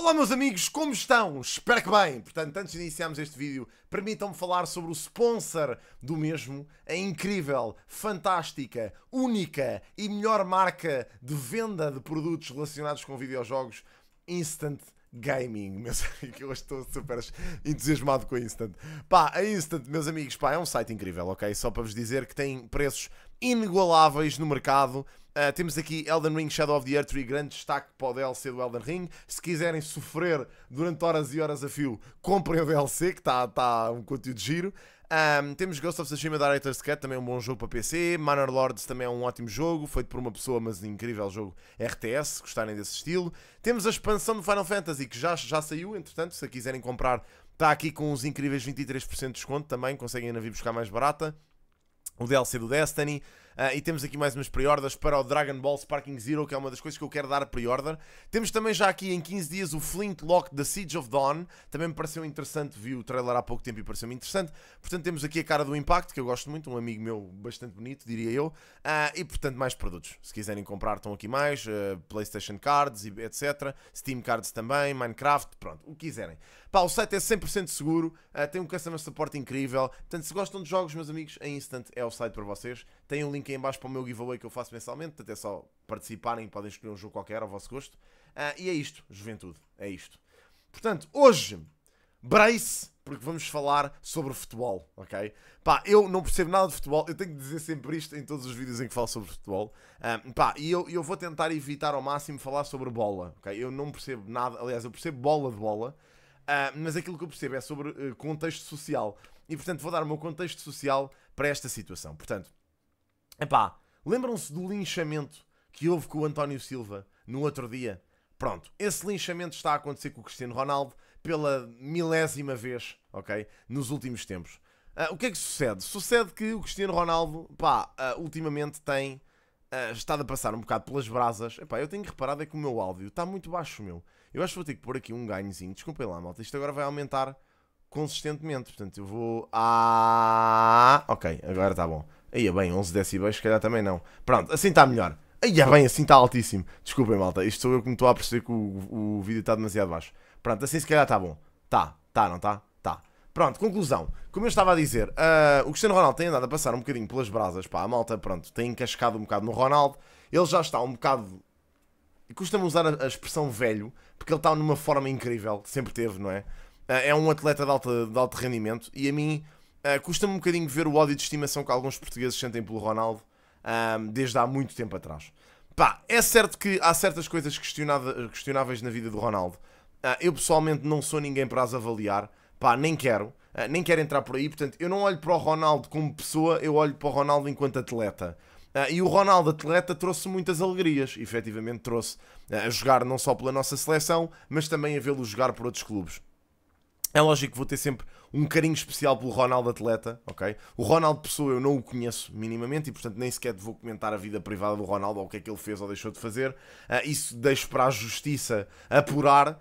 Olá meus amigos, como estão? Espero que bem! Portanto, antes de iniciarmos este vídeo, permitam-me falar sobre o sponsor do mesmo, a incrível, fantástica, única e melhor marca de venda de produtos relacionados com videojogos, Instant gaming, meus amigos, eu estou super entusiasmado com a Instant. Pá, a Instant, meus amigos, pá, é um site incrível, ok? Só para vos dizer que tem preços inigualáveis no mercado ah, temos aqui Elden Ring Shadow of the Earth grande destaque para o DLC do Elden Ring. Se quiserem sofrer durante horas e horas a fio, comprem o DLC, que está tá um conteúdo giro. Um, ah, temos Ghost of Tsushima Director's Cut, também é um bom jogo para PC. Manor Lords também é um ótimo jogo, feito por uma pessoa, mas um incrível jogo RTS, se gostarem desse estilo. Temos a expansão do Final Fantasy, que já, já saiu, entretanto, se a quiserem comprar, está aqui com uns incríveis 23% de desconto também, conseguem ainda vir buscar mais barata. O DLC do Destiny. Uh, e temos aqui mais umas pre-orders para o Dragon Ball Sparking Zero, que é uma das coisas que eu quero dar a pre-order. Temos também já aqui em 15 dias o Flint Lock The Siege of Dawn, também me pareceu interessante, vi o trailer há pouco tempo e pareceu-me interessante. Portanto, temos aqui a cara do Impact, que eu gosto muito, um amigo meu bastante bonito, diria eu. Uh, e portanto, mais produtos. Se quiserem comprar, estão aqui mais: uh, PlayStation Cards, etc. Steam Cards também, Minecraft, pronto, o que quiserem. Pá, o site é 100% seguro, tem um customer support incrível. Portanto, se gostam de jogos, meus amigos, a instant é o site para vocês. Tem um link link aí embaixo para o meu giveaway que eu faço mensalmente, até só participarem, podem escolher um jogo qualquer ao vosso gosto. Uh, e é isto, juventude, é isto. Portanto, hoje, brace, porque vamos falar sobre futebol, ok? Pá, eu não percebo nada de futebol, eu tenho que dizer sempre isto em todos os vídeos em que falo sobre futebol. Um, ah, pá, e eu, eu vou tentar evitar ao máximo falar sobre bola, ok? Eu não percebo nada, aliás, eu percebo bola de bola, uh, mas aquilo que eu percebo é sobre uh, contexto social. E portanto, vou dar o meu contexto social para esta situação. Portanto, Epá, lembram-se do linchamento que houve com o António Silva no outro dia? Pronto, esse linchamento está a acontecer com o Cristiano Ronaldo pela milésima vez, ok? Nos últimos tempos. Uh, o que é que sucede? Sucede que o Cristiano Ronaldo, pá, uh, ultimamente tem uh, estado a passar um bocado pelas brasas. Epá, eu tenho reparado é que o meu áudio está muito baixo, meu. Eu acho que vou ter que pôr aqui um ganhozinho. Desculpem lá, malta. Isto agora vai aumentar consistentemente. Portanto, eu vou... Ah... Ok, agora está bom. Aí bem, 11 decibéis, se calhar também não. Pronto, assim está melhor. Aí é bem, assim está altíssimo. Desculpem, malta, isto sou eu que me estou a perceber que o, o vídeo está demasiado baixo. Pronto, assim se calhar está bom. Tá, tá, não tá? Tá. Pronto, conclusão. Como eu estava a dizer, uh, o Cristiano Ronaldo tem andado a passar um bocadinho pelas brasas, pá, a malta, pronto, tem encascado um bocado no Ronaldo. Ele já está um bocado custa-me usar a expressão velho, porque ele está numa forma incrível, sempre teve, não é? Ah, é um atleta de alto, de alto rendimento e a mim uh, custa-me um bocadinho ver o ódio de estimação que alguns portugueses sentem pelo Ronaldo um, desde há muito tempo atrás. Pá, é certo que há certas coisas questionáveis na vida do Ronaldo. Uh, eu pessoalmente não sou ninguém para as avaliar, pá, nem quero, uh, nem quero entrar por aí, portanto, eu não olho para o Ronaldo como pessoa, eu olho para o Ronaldo enquanto atleta. Uh, e o Ronaldo, atleta, trouxe muitas alegrias, efetivamente trouxe, a jogar não só pela nossa seleção, mas também a vê-lo jogar por outros clubes. É lógico que vou ter sempre um carinho especial pelo Ronaldo atleta, ok? O Ronaldo pessoa eu não o conheço minimamente e portanto nem sequer vou comentar a vida privada do Ronaldo ou o que é que ele fez ou deixou de fazer. Uh, isso deixo para a justiça apurar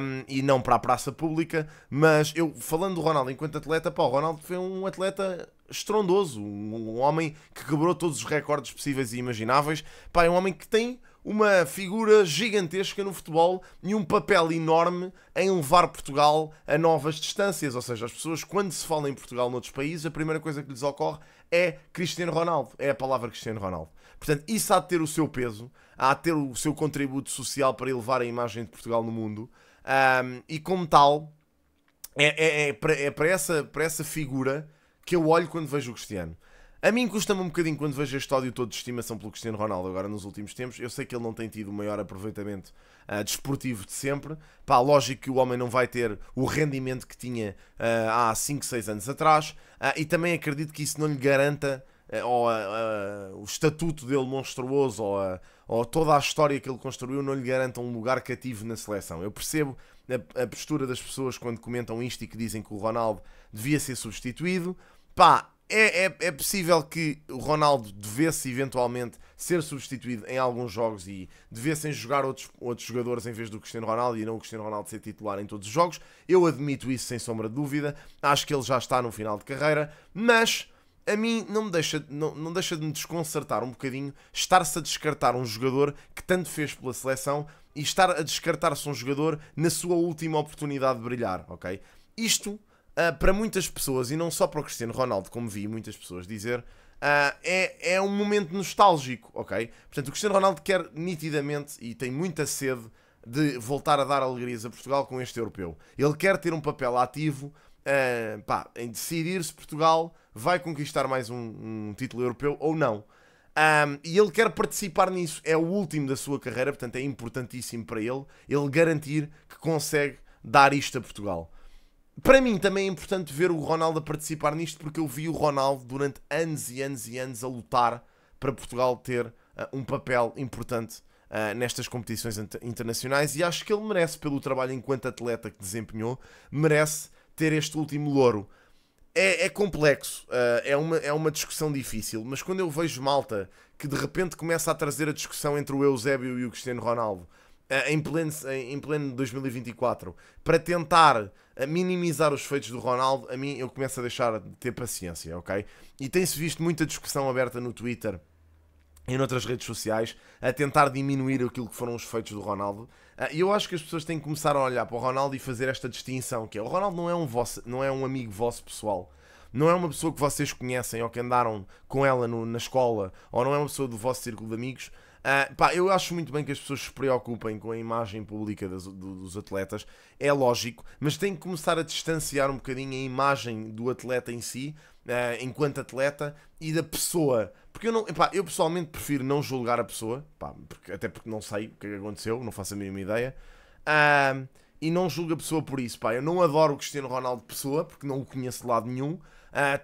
um, e não para a praça pública. Mas eu falando do Ronaldo enquanto atleta, pá, o Ronaldo foi um atleta estrondoso, um, um homem que quebrou todos os recordes possíveis e imagináveis, pá, é um homem que tem uma figura gigantesca no futebol e um papel enorme em levar Portugal a novas distâncias. Ou seja, as pessoas, quando se fala em Portugal noutros países, a primeira coisa que lhes ocorre é Cristiano Ronaldo, é a palavra Cristiano Ronaldo. Portanto, isso há de ter o seu peso, há de ter o seu contributo social para elevar a imagem de Portugal no mundo. Um, e como tal, é, é, é, para, é para, essa, para essa figura que eu olho quando vejo o Cristiano. A mim custa-me um bocadinho quando vejo este ódio todo de estimação pelo Cristiano Ronaldo agora nos últimos tempos. Eu sei que ele não tem tido o maior aproveitamento uh, desportivo de sempre. Pá, lógico que o homem não vai ter o rendimento que tinha uh, há 5, 6 anos atrás. Uh, e também acredito que isso não lhe garanta ou uh, uh, o estatuto dele monstruoso ou, uh, ou, toda a história que ele construiu não lhe garanta um lugar cativo na seleção. Eu percebo a, a, postura das pessoas quando comentam isto e que dizem que o Ronaldo devia ser substituído. Pá, é, é, é, possível que o Ronaldo devesse eventualmente ser substituído em alguns jogos e devessem jogar outros, outros jogadores em vez do Cristiano Ronaldo e não o Cristiano Ronaldo ser titular em todos os jogos. Eu admito isso sem sombra de dúvida. Acho que ele já está no final de carreira, mas a mim não me deixa, não, não deixa de me desconcertar um bocadinho estar-se a descartar um jogador que tanto fez pela seleção e estar a descartar-se um jogador na sua última oportunidade de brilhar, ok? Isto uh, para muitas pessoas, e não só para o Cristiano Ronaldo, como vi muitas pessoas dizer, uh, é, é um momento nostálgico, ok? Portanto, o Cristiano Ronaldo quer nitidamente e tem muita sede de voltar a dar alegrias a Portugal com este europeu. Ele quer ter um papel ativo uh, pá, em decidir se Portugal vai conquistar mais um, um título europeu ou não. Um, e ele quer participar nisso. É o último da sua carreira, portanto é importantíssimo para ele ele garantir que consegue dar isto a Portugal. Para mim também é importante ver o Ronaldo a participar nisto, porque eu vi o Ronaldo durante anos e anos e anos a lutar para Portugal ter uh, um papel importante uh, nestas competições internacionais e acho que ele merece, pelo trabalho enquanto atleta que desempenhou, merece ter este último louro. É, é complexo, uh, é, uma, é uma discussão difícil, mas quando eu vejo malta que de repente começa a trazer a discussão entre o Eusébio e o Cristiano Ronaldo eh, em, pleno, em pleno 2024 para tentar eh, minimizar os feitos do Ronaldo, a mim eu começo a deixar de ter paciência, ok? E tem-se visto muita discussão aberta no Twitter e noutras redes sociais a tentar diminuir aquilo que foram os feitos do Ronaldo. Eh, e eu acho que as pessoas têm que começar a olhar para o Ronaldo e fazer esta distinção, que é o Ronaldo não é um, vosso, não é um amigo vosso pessoal não é uma pessoa que vocês conhecem ou que andaram com ela no, na escola ou não é uma pessoa do vosso círculo de amigos Uh, pá, eu acho muito bem que as pessoas se preocupem com a imagem pública das, do, dos atletas, é lógico, mas tem que começar a distanciar um bocadinho a imagem do atleta em si, uh, enquanto atleta, e da pessoa. Porque eu, não, eu pessoalmente prefiro não julgar a pessoa, pá, porque, até porque não sei o que é aconteceu, não faço a mínima ideia. Uh, e não julgo a pessoa por isso, pá. Eu não adoro o Cristiano Ronaldo pessoa, porque não o conheço de lado nenhum.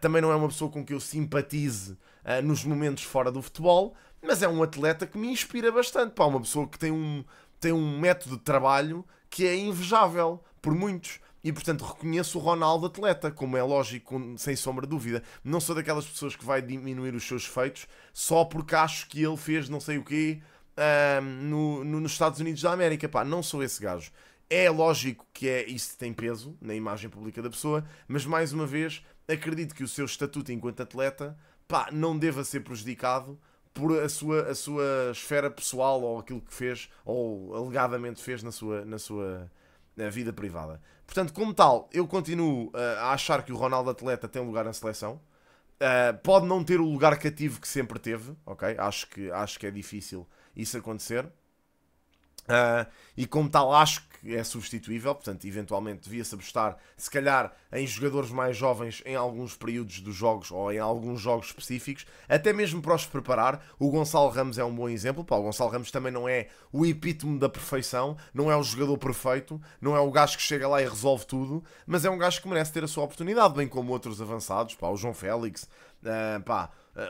também não é uma pessoa com que eu simpatize uh, nos momentos fora do futebol, mas é um atleta que me inspira bastante. Pá, uma pessoa que tem um, tem um método de trabalho que é invejável por muitos. E portanto reconheço o Ronaldo atleta, como é lógico, sem sombra de dúvida. Não sou daquelas pessoas que vai diminuir os seus feitos só porque acho que ele fez não sei o quê uh, no, no, nos Estados Unidos da América. Pá, não sou esse gajo. É lógico que é isso tem peso na imagem pública da pessoa, mas mais uma vez acredito que o seu estatuto enquanto atleta pá, não deva ser prejudicado por a sua, a sua esfera pessoal ou aquilo que fez, ou alegadamente fez na sua, na sua na vida privada. Portanto, como tal, eu continuo uh, a achar que o Ronaldo Atleta tem lugar na seleção. Uh, pode não ter o lugar cativo que sempre teve, ok? Acho que, acho que é difícil isso acontecer. Uh, e como tal, acho que é substituível, portanto, eventualmente devia-se apostar, se calhar, em jogadores mais jovens em alguns períodos dos jogos ou em alguns jogos específicos, até mesmo para os preparar. O Gonçalo Ramos é um bom exemplo. Pá, o Gonçalo Ramos também não é o epítome da perfeição, não é o jogador perfeito, não é o gajo que chega lá e resolve tudo, mas é um gajo que merece ter a sua oportunidade, bem como outros avançados. Pá, o João Félix, uh, pá, Uh,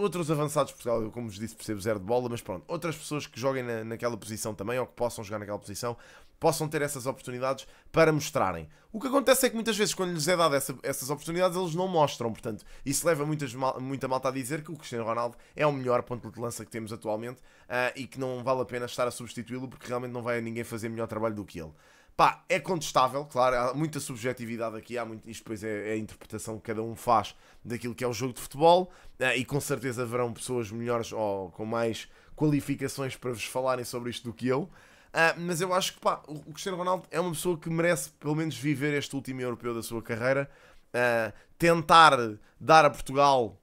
outros avançados Portugal, eu como vos disse percebo zero de bola, mas pronto, outras pessoas que joguem na, naquela posição também, ou que possam jogar naquela posição, possam ter essas oportunidades para mostrarem. O que acontece é que muitas vezes quando lhes é dada essa, essas oportunidades, eles não mostram, portanto, isso leva muitas, muita malta a dizer que o Cristiano Ronaldo é o melhor ponto de lança que temos atualmente uh, e que não vale a pena estar a substituí-lo porque realmente não vai ninguém fazer melhor trabalho do que ele. Pá, é contestável, claro, há muita subjetividade aqui, há muito, isto depois é, é a interpretação que cada um faz daquilo que é o jogo de futebol, eh, e com certeza haverão pessoas melhores ou com mais qualificações para vos falarem sobre isto do que eu, ah, mas eu acho que pá, o Cristiano Ronaldo é uma pessoa que merece pelo menos viver este último europeu da sua carreira, ah, tentar dar a Portugal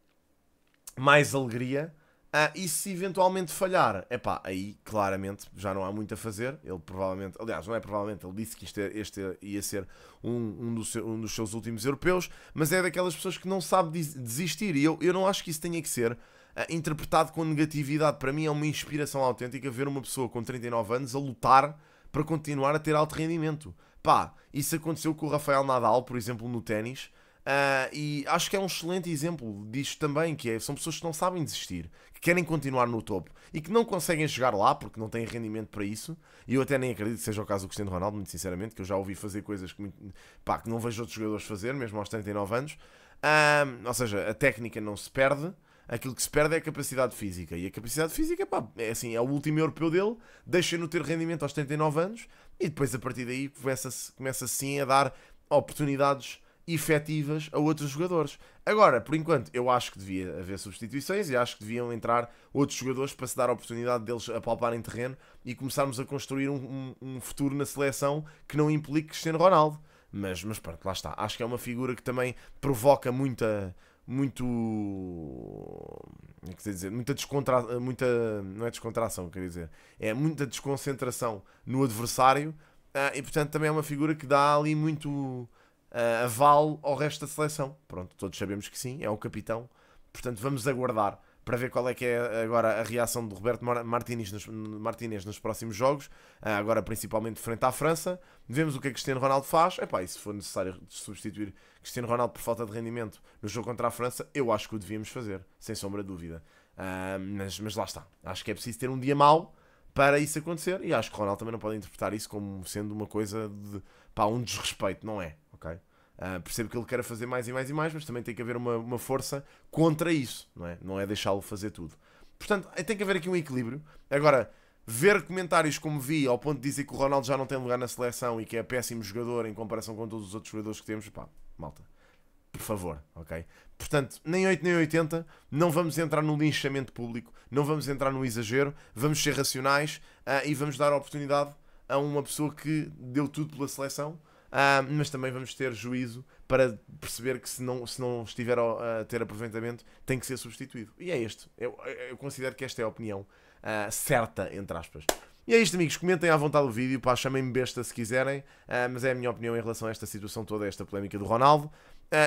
mais alegria, ah, e se eventualmente falhar, é pá, aí claramente já não há muito a fazer. Ele provavelmente, aliás, não é provavelmente, ele disse que este, é, este ia ser um, um, do seu, um dos seus últimos europeus, mas é daquelas pessoas que não sabe desistir. E eu, eu não acho que isso tenha que ser ah, interpretado com negatividade. Para mim é uma inspiração autêntica ver uma pessoa com 39 anos a lutar para continuar a ter alto rendimento. Pá, isso aconteceu com o Rafael Nadal, por exemplo, no ténis. Uh, e acho que é um excelente exemplo disto também, que é, são pessoas que não sabem desistir, que querem continuar no topo e que não conseguem chegar lá porque não têm rendimento para isso. E eu até nem acredito que seja o caso do Cristiano Ronaldo, muito sinceramente, que eu já ouvi fazer coisas que, pá, que não vejo outros jogadores fazer, mesmo aos 39 anos. Uh, ou seja, a técnica não se perde, aquilo que se perde é a capacidade física. E a capacidade física, pá, é assim, é o último europeu dele, deixa-no ter rendimento aos 39 anos e depois a partir daí começa-se começa, começa -se, sim a dar oportunidades efetivas a outros jogadores. Agora, por enquanto, eu acho que devia haver substituições e acho que deviam entrar outros jogadores para se dar a oportunidade deles a palparem terreno e começarmos a construir um, um, um futuro na seleção que não implique Cristiano Ronaldo. Mas, mas pronto, lá está. Acho que é uma figura que também provoca muita. Muito. É que dizer? Muita descontração. Muita, não é descontração, quer dizer. É muita desconcentração no adversário. Ah, e portanto também é uma figura que dá ali muito uh, eh, vale ao resto da seleção. Pronto, todos sabemos que sim, é o capitão. Portanto, vamos aguardar para ver qual é que é agora a reação do Roberto Martínez nos, nos próximos jogos, eh, agora principalmente frente à França. Vemos o que é que Cristiano Ronaldo faz. Epá, e se for necessário substituir Cristiano Ronaldo por falta de rendimento no jogo contra a França, eu acho que o devíamos fazer, sem sombra de dúvida. Uh, mas, mas lá está. Acho que é preciso ter um dia mau para isso acontecer e acho que o Ronaldo também não pode interpretar isso como sendo uma coisa de pá, um desrespeito, não é? ok? Uh, percebo que ele quer fazer mais e mais e mais, mas também tem que haver uma, uma força contra isso, não é? Não é deixá-lo fazer tudo. Portanto, eh, tem que haver aqui um equilíbrio. Agora, ver comentários como vi, ao ponto de dizer que o Ronaldo já não tem lugar na seleção e que é péssimo jogador em comparação com todos os outros jogadores que temos, pá, malta. Por favor, ok? Portanto, nem 8 nem 80, não vamos entrar no linchamento público, não vamos entrar no exagero, vamos ser racionais uh, e vamos dar a oportunidade a uma pessoa que deu tudo pela seleção, ah, mas também vamos ter juízo para perceber que se não, se não estiver a, ter aproveitamento, tem que ser substituído. E é isto Eu, eu considero que esta é a opinião uh, certa, entre aspas. E é isto, amigos. Comentem à vontade o vídeo. Pá, chamem-me besta se quiserem. Uh, mas é a minha opinião em relação a esta situação toda, esta polémica do Ronaldo.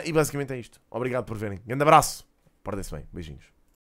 e basicamente é isto. Obrigado por verem. Grande abraço. Portem-se bem. Beijinhos.